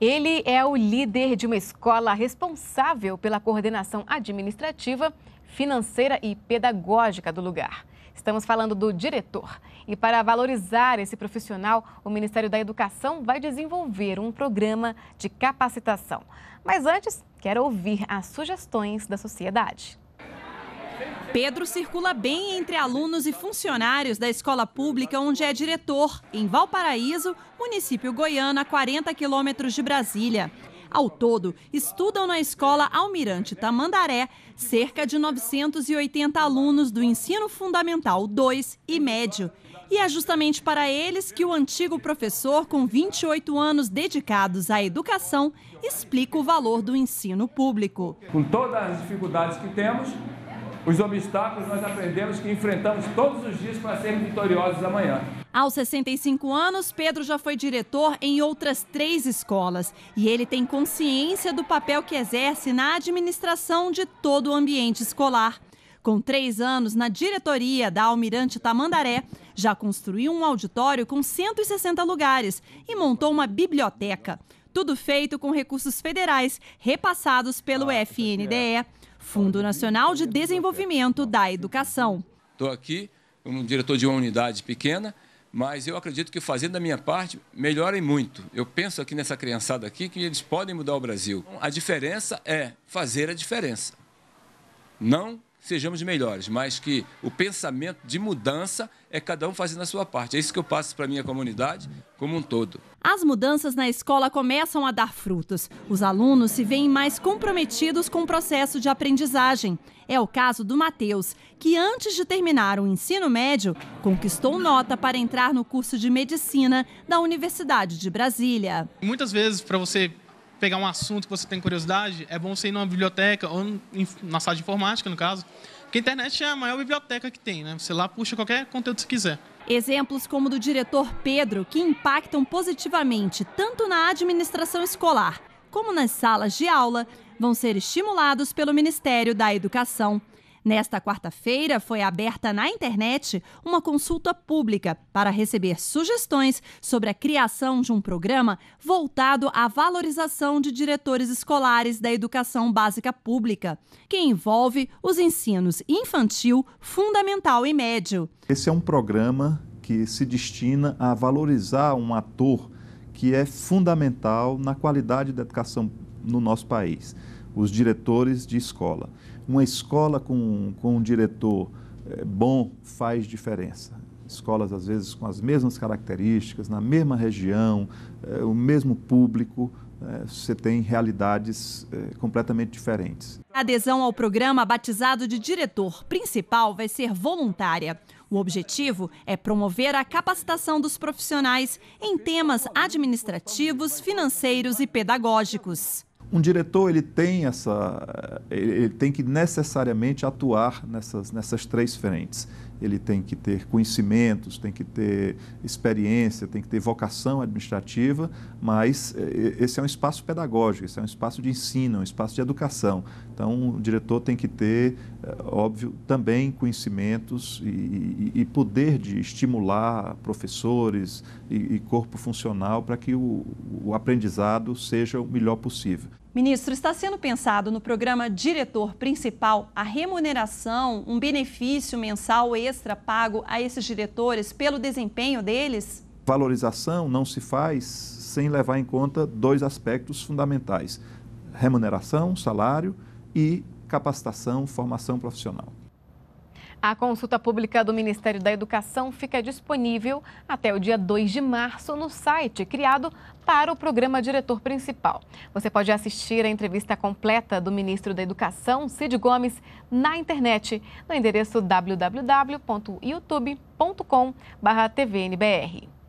Ele é o líder de uma escola responsável pela coordenação administrativa, financeira e pedagógica do lugar. Estamos falando do diretor. E para valorizar esse profissional, o Ministério da Educação vai desenvolver um programa de capacitação. Mas antes, quero ouvir as sugestões da sociedade. Pedro circula bem entre alunos e funcionários da escola pública onde é diretor, em Valparaíso, município goiano, a 40 quilômetros de Brasília. Ao todo, estudam na escola Almirante Tamandaré cerca de 980 alunos do ensino fundamental 2 e médio. E é justamente para eles que o antigo professor, com 28 anos dedicados à educação, explica o valor do ensino público. Com todas as dificuldades que temos, os obstáculos nós aprendemos que enfrentamos todos os dias para sermos vitoriosos amanhã. Aos 65 anos, Pedro já foi diretor em outras três escolas e ele tem consciência do papel que exerce na administração de todo o ambiente escolar. Com três anos na diretoria da Almirante Tamandaré, já construiu um auditório com 160 lugares e montou uma biblioteca. Tudo feito com recursos federais repassados pelo FNDE. Fundo Nacional de Desenvolvimento da Educação. Estou aqui como diretor de uma unidade pequena, mas eu acredito que fazendo da minha parte, melhorem muito. Eu penso aqui nessa criançada aqui que eles podem mudar o Brasil. A diferença é fazer a diferença. Não sejamos melhores, mas que o pensamento de mudança é cada um fazendo a sua parte. É isso que eu passo para a minha comunidade como um todo. As mudanças na escola começam a dar frutos. Os alunos se veem mais comprometidos com o processo de aprendizagem. É o caso do Matheus, que antes de terminar o ensino médio, conquistou nota para entrar no curso de medicina da Universidade de Brasília. Muitas vezes, para você pegar um assunto que você tem curiosidade, é bom você ir numa biblioteca ou na sala de informática, no caso, porque a internet é a maior biblioteca que tem, né? Você lá puxa qualquer conteúdo que você quiser. Exemplos como o do diretor Pedro, que impactam positivamente tanto na administração escolar como nas salas de aula, vão ser estimulados pelo Ministério da Educação. Nesta quarta-feira foi aberta na internet uma consulta pública para receber sugestões sobre a criação de um programa voltado à valorização de diretores escolares da educação básica pública, que envolve os ensinos infantil, fundamental e médio. Esse é um programa que se destina a valorizar um ator que é fundamental na qualidade da educação no nosso país, os diretores de escola. Uma escola com, com um diretor é, bom faz diferença. Escolas, às vezes, com as mesmas características, na mesma região, é, o mesmo público, eh, você tem realidades completamente diferentes. A adesão ao programa batizado de diretor principal vai ser voluntária. O objetivo é promover a capacitação dos profissionais em temas administrativos, financeiros e pedagógicos um diretor ele tem essa ele tem que necessariamente atuar nessas nessas três frentes ele tem que ter conhecimentos tem que ter experiência tem que ter vocação administrativa mas eh, esse é um espaço pedagógico esse é um espaço de ensino um espaço de educação então o diretor tem que ter eh, óbvio também conhecimentos e, e, e poder de estimular professores e, e corpo funcional para que o, o aprendizado seja o melhor possível Ministro, está sendo pensado no programa diretor principal a remuneração, um benefício mensal extra pago a esses diretores pelo desempenho deles? Valorização não se faz sem levar em conta dois aspectos fundamentais: remuneração, salário e capacitação, formação profissional. A consulta pública do Ministério da Educação fica disponível até o dia 2 de março no site criado para o programa Diretor Principal. Você pode assistir a entrevista completa do ministro da Educação, Cid Gomes, na internet, no endereço www.youtube.com.br.